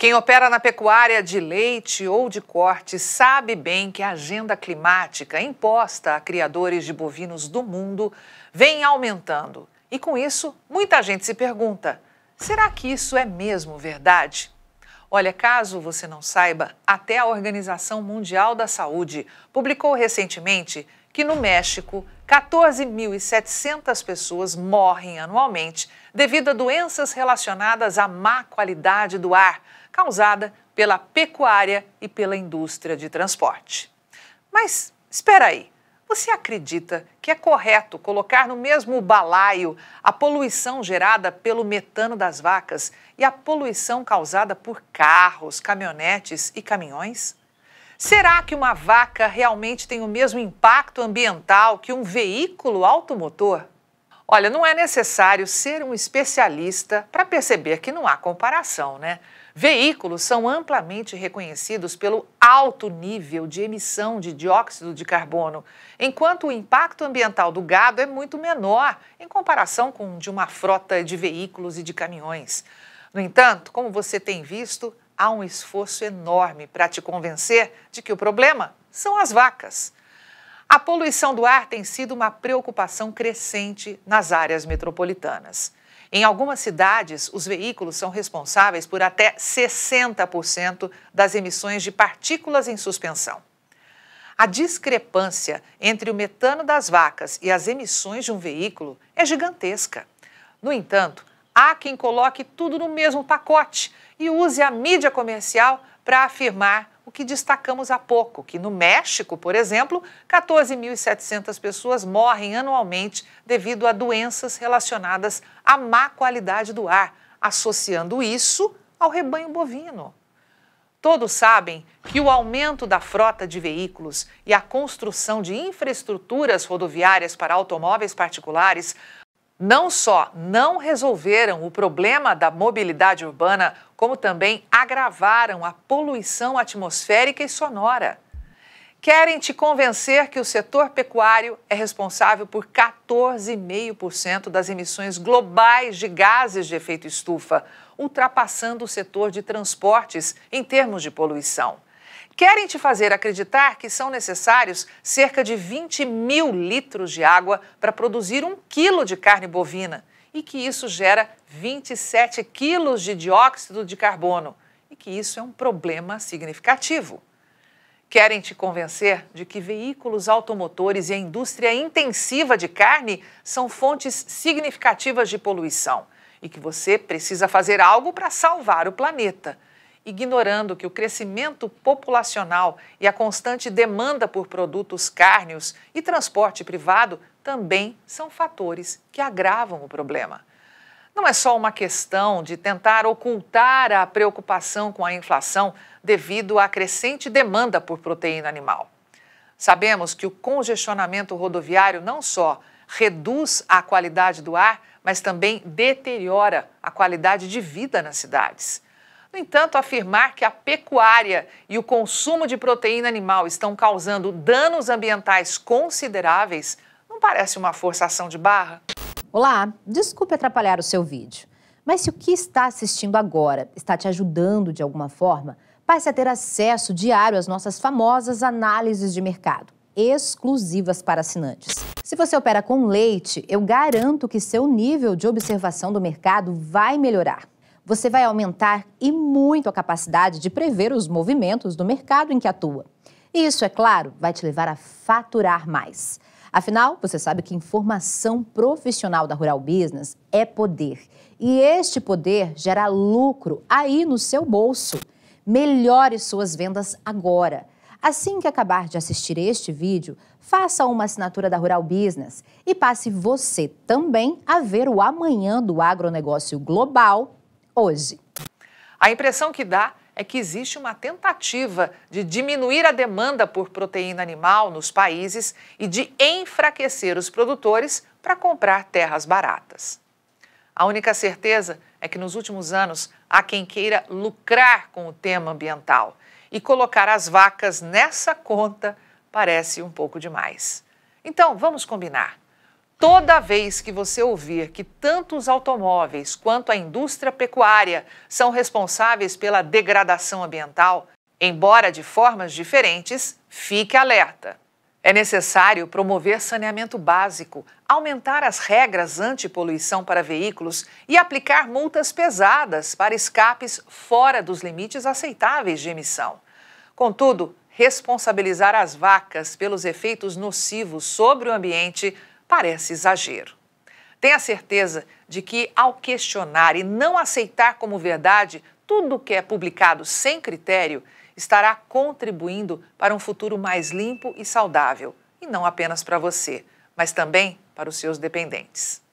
Quem opera na pecuária de leite ou de corte sabe bem que a agenda climática imposta a criadores de bovinos do mundo vem aumentando. E com isso, muita gente se pergunta: será que isso é mesmo verdade? Olha, caso você não saiba, até a Organização Mundial da Saúde publicou recentemente que no México 14.700 pessoas morrem anualmente devido a doenças relacionadas à má qualidade do ar, causada pela pecuária e pela indústria de transporte. Mas espera aí, você acredita que é correto colocar no mesmo balaio a poluição gerada pelo metano das vacas e a poluição causada por carros, caminhonetes e caminhões? Será que uma vaca realmente tem o mesmo impacto ambiental que um veículo automotor? Olha, não é necessário ser um especialista para perceber que não há comparação, né? Veículos são amplamente reconhecidos pelo alto nível de emissão de dióxido de carbono, enquanto o impacto ambiental do gado é muito menor em comparação com o de uma frota de veículos e de caminhões. No entanto, como você tem visto, há um esforço enorme para te convencer de que o problema são as vacas. A poluição do ar tem sido uma preocupação crescente nas áreas metropolitanas. Em algumas cidades, os veículos são responsáveis por até 60% das emissões de partículas em suspensão. A discrepância entre o metano das vacas e as emissões de um veículo é gigantesca. No entanto, há quem coloque tudo no mesmo pacote e use a mídia comercial para afirmar o que destacamos há pouco, que no México, por exemplo, 14.700 pessoas morrem anualmente devido a doenças relacionadas à má qualidade do ar, associando isso ao rebanho bovino. Todos sabem que o aumento da frota de veículos e a construção de infraestruturas rodoviárias para automóveis particulares não só não resolveram o problema da mobilidade urbana, como também agravaram a poluição atmosférica e sonora. Querem te convencer que o setor pecuário é responsável por 14,5% das emissões globais de gases de efeito estufa, ultrapassando o setor de transportes em termos de poluição querem te fazer acreditar que são necessários cerca de 20 mil litros de água para produzir um quilo de carne bovina e que isso gera 27 quilos de dióxido de carbono e que isso é um problema significativo. Querem te convencer de que veículos automotores e a indústria intensiva de carne são fontes significativas de poluição e que você precisa fazer algo para salvar o planeta ignorando que o crescimento populacional e a constante demanda por produtos cárneos e transporte privado também são fatores que agravam o problema. Não é só uma questão de tentar ocultar a preocupação com a inflação devido à crescente demanda por proteína animal. Sabemos que o congestionamento rodoviário não só reduz a qualidade do ar, mas também deteriora a qualidade de vida nas cidades. No entanto, afirmar que a pecuária e o consumo de proteína animal estão causando danos ambientais consideráveis não parece uma forçação de barra? Olá, desculpe atrapalhar o seu vídeo, mas se o que está assistindo agora está te ajudando de alguma forma, passe a ter acesso diário às nossas famosas análises de mercado, exclusivas para assinantes. Se você opera com leite, eu garanto que seu nível de observação do mercado vai melhorar você vai aumentar e muito a capacidade de prever os movimentos do mercado em que atua. E isso, é claro, vai te levar a faturar mais. Afinal, você sabe que informação profissional da Rural Business é poder. E este poder gera lucro aí no seu bolso. Melhore suas vendas agora. Assim que acabar de assistir este vídeo, faça uma assinatura da Rural Business e passe você também a ver o Amanhã do Agronegócio Global hoje. A impressão que dá é que existe uma tentativa de diminuir a demanda por proteína animal nos países e de enfraquecer os produtores para comprar terras baratas. A única certeza é que nos últimos anos há quem queira lucrar com o tema ambiental e colocar as vacas nessa conta parece um pouco demais. Então, vamos combinar. Toda vez que você ouvir que tanto os automóveis quanto a indústria pecuária são responsáveis pela degradação ambiental, embora de formas diferentes, fique alerta. É necessário promover saneamento básico, aumentar as regras antipoluição para veículos e aplicar multas pesadas para escapes fora dos limites aceitáveis de emissão. Contudo, responsabilizar as vacas pelos efeitos nocivos sobre o ambiente parece exagero. Tenha certeza de que, ao questionar e não aceitar como verdade tudo o que é publicado sem critério, estará contribuindo para um futuro mais limpo e saudável, e não apenas para você, mas também para os seus dependentes.